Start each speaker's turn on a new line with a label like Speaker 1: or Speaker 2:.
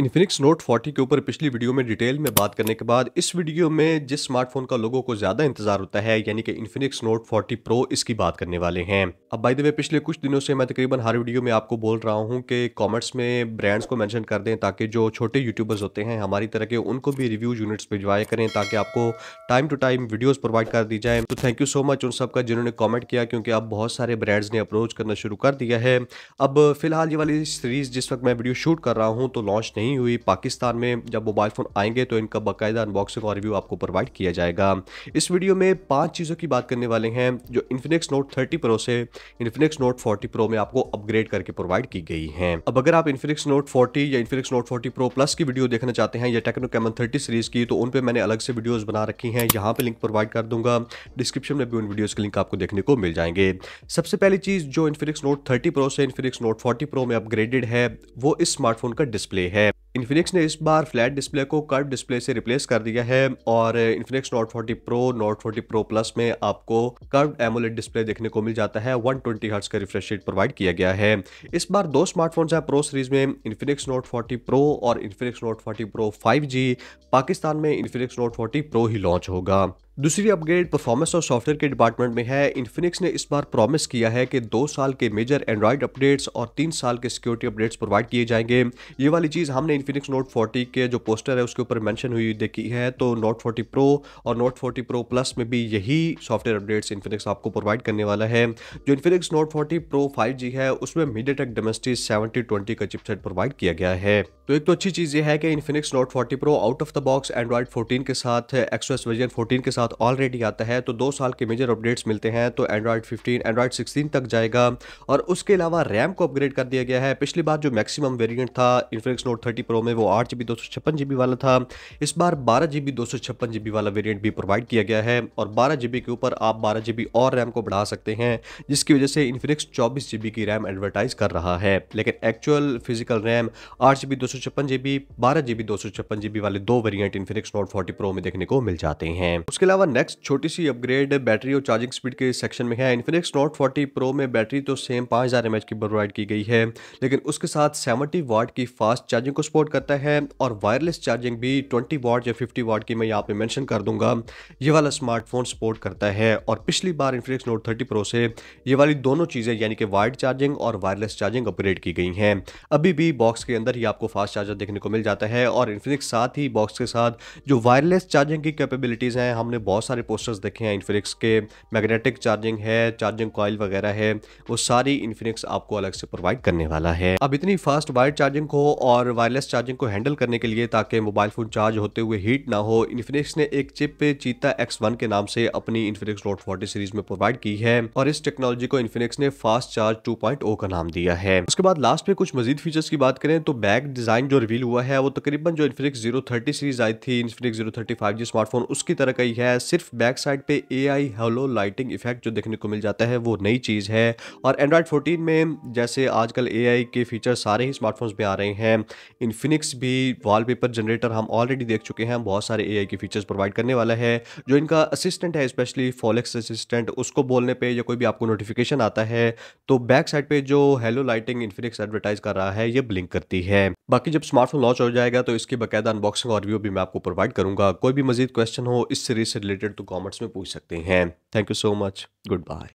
Speaker 1: Infinix Note 40 के ऊपर पिछली वीडियो में डिटेल में बात करने के बाद इस वीडियो में जिस स्मार्टफोन का लोगों को ज़्यादा इंतजार होता है यानी कि इन्फिनिक्स नोट 40 प्रो इसकी बात करने वाले हैं अब बाय द वे पिछले कुछ दिनों से मैं तकरीबन हर वीडियो में आपको बोल रहा हूँ कि कॉमेंट्स में ब्रांड्स को मैंशन कर दें ताकि जो छोटे यूट्यूबर्स होते हैं हमारी तरह के उनको भी रिव्यू यूनिट्स भिजवाया करें ताकि आपको time to time videos provide कर दी जाए तो थैंक यू सो मच उन सबका जिन्होंने कॉमेंट किया क्योंकि अब बहुत सारे ब्रांड्स ने अप्रोच करना शुरू कर दिया है अब फिलहाल ये वाली सीरीज़ जिस वक्त मैं वीडियो शूट कर रहा हूँ तो लॉन्च नहीं नहीं हुई पाकिस्तान में जब मोबाइल फ़ोन आएंगे तो इनका बाकायदा अनबॉक्सिंग और रिव्यू आपको प्रोवाइड किया जाएगा इस वीडियो में पांच चीज़ों की बात करने वाले हैं जो इन्फिनिक्स नोट थर्टी प्रो से इन्फिनिक्स नोट फोर्टी प्रो में आपको अपग्रेड करके प्रोवाइड की गई हैं अब अगर आप इन्फिनिक्स नोट फोर्टी या Infinix Note forty Pro plus की वीडियो देखना चाहते हैं या टेक्नो कैमन थर्टी सीरीज़ की तो उन पर मैंने अलग से वीडियोज़ बना रखी हैं यहाँ पर लिंक प्रोवाइड कर दूंगा डिस्क्रिप्शन में भी उन वीडियोज़ के लिंक आपको देखने को मिल जाएंगे सबसे पहली चीज़ जो इन्फिनिक्स नोट थर्टी प्रो से इन्फिनिक्स नोट फोर्टी प्रो में अपग्रेडेड है वो इस स्मार्टफोन का डिस्प्ले है इन्फिनिक्स ने इस बार फ्लैट डिस्प्ले को कर्व डिस्प्ले से रिप्लेस कर दिया है और Infinix Note 40 Pro Note 40 Pro plus में आपको कर्व एमोलेट डिस्प्ले देखने को मिल जाता है 120 ट्वेंटी हर्ट्स का रिफ्रेश रेट प्रोवाइड किया गया है इस बार दो स्मार्टफोन है प्रो सीरीज में इन्फिनिक्स नोट 40 प्रो और Infinix Note 40 Pro 5G Pakistan में इन्फिनिक्स नोट 40 प्रो ही लॉन्च होगा दूसरी अपग्रेड परफॉर्मेंस और सॉफ्टवेयर के डिपार्टमेंट में है इन्फिनिक्स ने इस बार प्रॉमिस किया है कि दो साल के मेजर एंड्रॉयड अपडेट्स और तीन साल के सिक्योरिटी अपडेट्स प्रोवाइड किए जाएंगे ये वाली चीज़ हमने इन्फिनिक्स नोट 40 के जो पोस्टर है उसके ऊपर मैंशन हुई देखी है तो नोट फोर्टी प्रो और नोट फोर्टी प्रो प्लस में भी यही सॉफ्टवेयर अपडेट्स इन्फिनिक्स आपको प्रोवाइड करने वाला है जो Infinix Note forty Pro five है उसमें MediaTek Dimensity seventy twenty का चिपसेट प्रोवाइड किया गया है तो एक तो अच्छी चीज़ यह है कि Infinix Note forty Pro out of the box Android fourteen के साथ एक्सोएस वर्जन फोर्टीन के साथ साथ ऑलरेडी आता है तो दो साल के मेजर अपडेट्स मिलते हैं तो एंड्रॉयड 15 एंड्रॉयड 16 तक जाएगा और उसके अलावा रैम को अपग्रेड कर दिया गया है पिछली बार जो मैक्सिमम वेरियंट था इन्फ्लिक्स नोट थर्टी प्रो में वो आठ जी बी वाला था इस बार बारह जी बी वाला वेरियंट भी प्रोवाइड किया गया है और बारह के ऊपर आप बारह और रैम को बढ़ा सकते हैं जिसकी वजह से इन्फ्लिक्स चौबीस की रैम एडवर्टाइज कर रहा है लेकिन एक्चुअल फिजिकल रैम आठ जी बी दो सौ छप्पन जी बी बारह जी बी दो सौ छप्पन जी बी वाले दो variant Infinix Note forty Pro में देखने को मिल जाते हैं उसके अलावा अलावा नेक्स्ट छोटी सी अपग्रेड बैटरी और चार्जिंग स्पीड के सेक्शन में है इन्फिनिक्स नोट 40 प्रो में बैटरी तो सेम 5000 हज़ार की प्रोवाइड की गई है लेकिन उसके साथ 70 वाट की फास्ट चार्जिंग को सपोर्ट करता है और वायरलेस चार्जिंग भी 20 वाट या 50 वाट की मैं यहाँ पे मैंशन कर दूंगा ये वाला स्मार्टफोन सपोर्ट करता है और पिछली बार इन्फिनिक्स नोट थर्टी प्रो से ये वाली दोनों चीज़ें यानी कि वायर्ड चार्जिंग और वायरलेस चार्जिंग अपग्रेड की गई हैं अभी भी बॉक्स के अंदर ही आपको फास्ट चार्जर देखने को मिल जाता है और इन्फिनिक्स साथ ही बॉक्स के साथ जो वायरलेस चार्जिंग की कैपेबिलिटीज़ हैं हमने बहुत सारे पोस्टर्स देखे हैं इन्फिनिक्स के मैग्नेटिक चार्जिंग है चार्जिंग कॉयल वगैरह है वो सारी इन्फिनिक्स आपको अलग से प्रोवाइड करने वाला है अब इतनी फास्ट वायर चार्जिंग को और वायरलेस चार्जिंग को हैंडल करने के लिए ताकि मोबाइल फोन चार्ज होते हुए हीट ना हो इन्फिनिक्स ने एक चिप चीता एक्स के नाम से अपनी इन्फिनिक्स नोट फोर्टी सीरीज में प्रोवाइड की है और इस टेक्नोलॉजी को इन्फिनिक्स ने फास्ट चार्ज टू का नाम दिया है उसके बाद लास्ट में कुछ मजीद फीचर्स की बात करें तो बैक डिजाइन जो रिवील हुआ है वो तकरीबन जो इन्फिनिक्स जीरो सीरीज आई थी इन्फिनिक्स जीरो जी स्मार्टफोन उसकी तरह का ही है है सिर्फ बैक साइड पे A I halo lighting effect जो देखने को मिल जाता है वो नई चीज़ है और एंड्रॉयड 14 में जैसे आजकल ए आई के फीचर सारे ही स्मार्टफोन्स में आ रहे हैं इनफिनिक्स भी वॉलपेपर जनरेटर हम ऑलरेडी देख चुके हैं बहुत सारे ए आई के फीचर्स प्रोवाइड करने वाला है जो इनका असिस्टेंट है स्पेशली फॉलेक्स असिस्टेंट उसको बोलने पर या कोई भी आपको नोटिफिकेशन आता है तो बैक साइड पर जो हेलो लाइटिंग इन्फिनिक्स एडवर्टाइज कर रहा है ये ब्लिंक करती है बाकी जब स्मार्टफोन लॉन्च हो जाएगा तो इसकी बाकायदा अनबॉक्सिंग और व्यू भी मैं आपको प्रोवाइड करूंगा कोई भी मजीद क्वेश्चन हो इस सीरीज से रिलेटेड तो कॉमेंट्स में पूछ सकते हैं thank you so much good bye